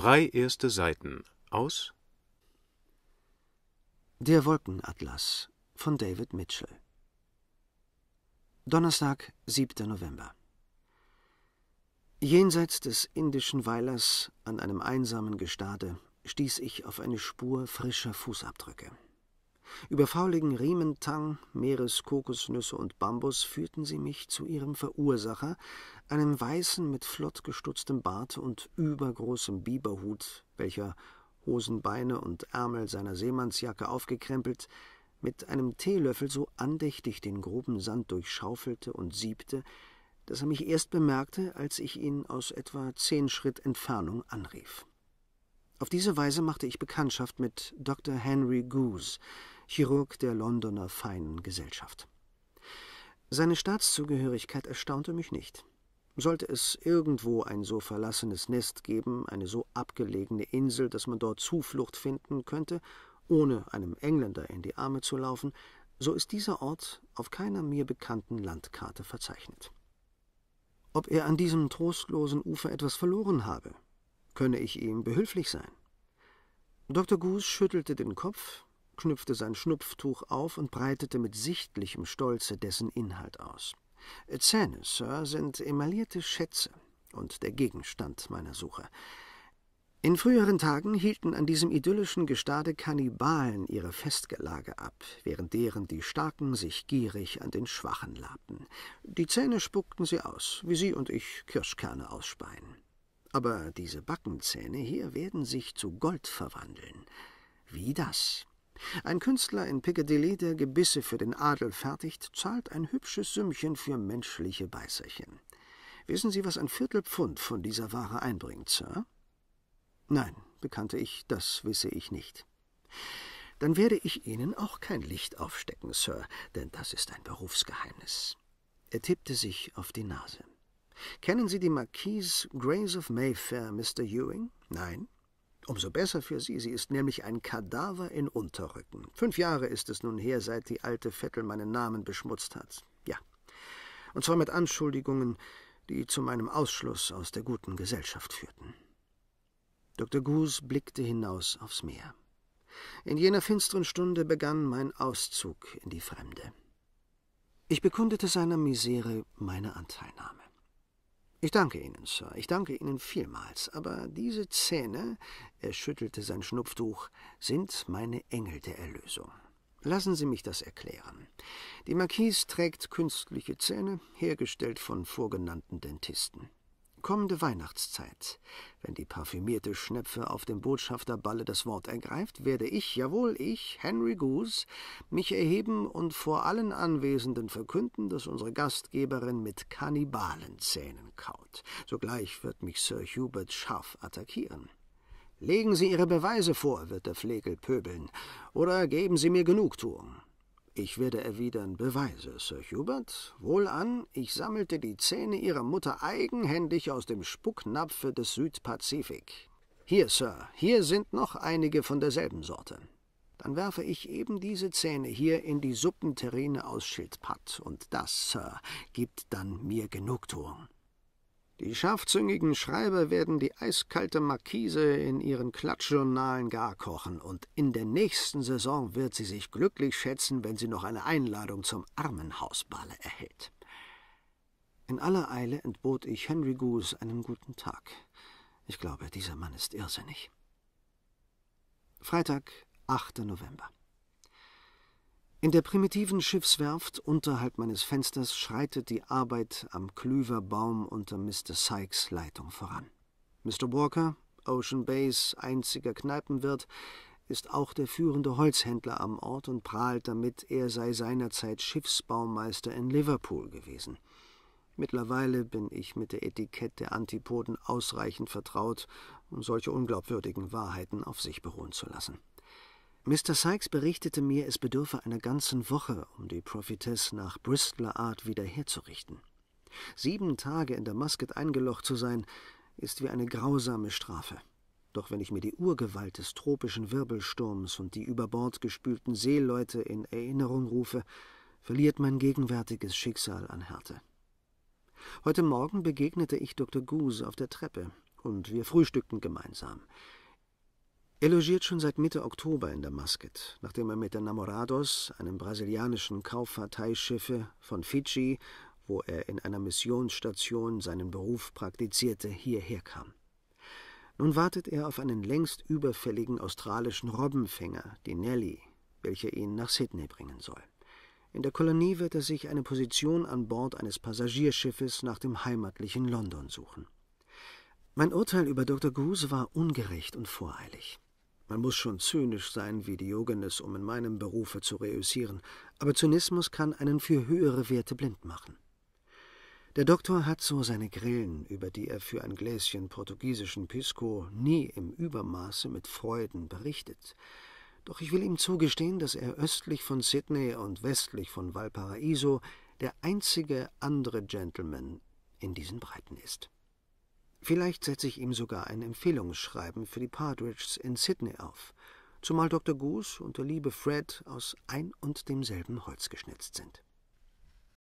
Drei erste Seiten aus Der Wolkenatlas von David Mitchell Donnerstag, 7. November Jenseits des indischen Weilers, an einem einsamen Gestade, stieß ich auf eine Spur frischer Fußabdrücke. Über fauligen Riementang, Meereskokosnüsse und Bambus führten sie mich zu ihrem Verursacher, einem Weißen mit flott gestutztem Bart und übergroßem Biberhut, welcher Hosenbeine und Ärmel seiner Seemannsjacke aufgekrempelt, mit einem Teelöffel so andächtig den groben Sand durchschaufelte und siebte, dass er mich erst bemerkte, als ich ihn aus etwa zehn Schritt Entfernung anrief. Auf diese Weise machte ich Bekanntschaft mit Dr. Henry Goose, Chirurg der Londoner feinen Gesellschaft. Seine Staatszugehörigkeit erstaunte mich nicht. Sollte es irgendwo ein so verlassenes Nest geben, eine so abgelegene Insel, dass man dort Zuflucht finden könnte, ohne einem Engländer in die Arme zu laufen, so ist dieser Ort auf keiner mir bekannten Landkarte verzeichnet. Ob er an diesem trostlosen Ufer etwas verloren habe, könne ich ihm behilflich sein. Dr. Goose schüttelte den Kopf, knüpfte sein Schnupftuch auf und breitete mit sichtlichem Stolze dessen Inhalt aus. Zähne, Sir, sind emaillierte Schätze und der Gegenstand meiner Suche. In früheren Tagen hielten an diesem idyllischen Gestade Kannibalen ihre Festgelage ab, während deren die Starken sich gierig an den Schwachen labten. Die Zähne spuckten sie aus, wie Sie und ich Kirschkerne ausspeien. Aber diese Backenzähne hier werden sich zu Gold verwandeln, wie das ein Künstler in Piccadilly, der Gebisse für den Adel fertigt, zahlt ein hübsches Sümmchen für menschliche Beißerchen. Wissen Sie, was ein Viertelpfund von dieser Ware einbringt, Sir? Nein, bekannte ich, das wisse ich nicht. Dann werde ich Ihnen auch kein Licht aufstecken, Sir, denn das ist ein Berufsgeheimnis. Er tippte sich auf die Nase. Kennen Sie die Marquise Grace of Mayfair, Mr. Ewing? Nein? Umso besser für sie, sie ist nämlich ein Kadaver in Unterrücken. Fünf Jahre ist es nun her, seit die alte Vettel meinen Namen beschmutzt hat. Ja. Und zwar mit Anschuldigungen, die zu meinem Ausschluss aus der guten Gesellschaft führten. Dr. Goose blickte hinaus aufs Meer. In jener finsteren Stunde begann mein Auszug in die Fremde. Ich bekundete seiner Misere meine Anteilnahme. Ich danke Ihnen, Sir, ich danke Ihnen vielmals, aber diese Zähne, er schüttelte sein Schnupftuch, sind meine Engel der Erlösung. Lassen Sie mich das erklären. Die Marquise trägt künstliche Zähne, hergestellt von vorgenannten Dentisten. Kommende Weihnachtszeit, wenn die parfümierte Schnepfe auf dem Botschafterballe das Wort ergreift, werde ich, jawohl ich, Henry Goose, mich erheben und vor allen Anwesenden verkünden, dass unsere Gastgeberin mit Kannibalenzähnen kaut. Sogleich wird mich Sir Hubert scharf attackieren. Legen Sie Ihre Beweise vor, wird der Flegel pöbeln, oder geben Sie mir Genugtuung. Ich werde erwidern, beweise Sir Hubert. Wohlan, ich sammelte die Zähne Ihrer Mutter eigenhändig aus dem Spucknapfe des Südpazifik. Hier, Sir, hier sind noch einige von derselben Sorte. Dann werfe ich eben diese Zähne hier in die Suppenterrine aus Schildpatt, und das, Sir, gibt dann mir Genugtuung. Die scharfzüngigen Schreiber werden die eiskalte Markise in ihren Klatschjournalen gar kochen, und in der nächsten Saison wird sie sich glücklich schätzen, wenn sie noch eine Einladung zum Armenhausballe erhält. In aller Eile entbot ich Henry Goose einen guten Tag. Ich glaube, dieser Mann ist irrsinnig. Freitag, 8. November. In der primitiven Schiffswerft unterhalb meines Fensters schreitet die Arbeit am Klüverbaum unter Mr. Sykes Leitung voran. Mr. Walker, Ocean Bays einziger Kneipenwirt, ist auch der führende Holzhändler am Ort und prahlt damit, er sei seinerzeit Schiffsbaumeister in Liverpool gewesen. Mittlerweile bin ich mit der Etikette der Antipoden ausreichend vertraut, um solche unglaubwürdigen Wahrheiten auf sich beruhen zu lassen. Mr. Sykes berichtete mir, es bedürfe einer ganzen Woche, um die Prophetess nach Bristler Art wiederherzurichten. Sieben Tage in der Musket eingelocht zu sein, ist wie eine grausame Strafe. Doch wenn ich mir die Urgewalt des tropischen Wirbelsturms und die über Bord gespülten Seeleute in Erinnerung rufe, verliert mein gegenwärtiges Schicksal an Härte. Heute Morgen begegnete ich Dr. Goose auf der Treppe, und wir frühstückten gemeinsam. Er logiert schon seit Mitte Oktober in Damasket, nachdem er mit der Namorados, einem brasilianischen Kauffahrteischiffe von Fidschi, wo er in einer Missionsstation seinen Beruf praktizierte, hierher kam. Nun wartet er auf einen längst überfälligen australischen Robbenfänger, die Nelly, welcher ihn nach Sydney bringen soll. In der Kolonie wird er sich eine Position an Bord eines Passagierschiffes nach dem heimatlichen London suchen. Mein Urteil über Dr. Goose war ungerecht und voreilig. Man muss schon zynisch sein wie Diogenes, um in meinem Berufe zu reüssieren, aber Zynismus kann einen für höhere Werte blind machen. Der Doktor hat so seine Grillen, über die er für ein Gläschen portugiesischen Pisco nie im Übermaße mit Freuden berichtet. Doch ich will ihm zugestehen, dass er östlich von Sydney und westlich von Valparaiso der einzige andere Gentleman in diesen Breiten ist. Vielleicht setze ich ihm sogar ein Empfehlungsschreiben für die Partridges in Sydney auf, zumal Dr. Goose und der liebe Fred aus ein und demselben Holz geschnitzt sind.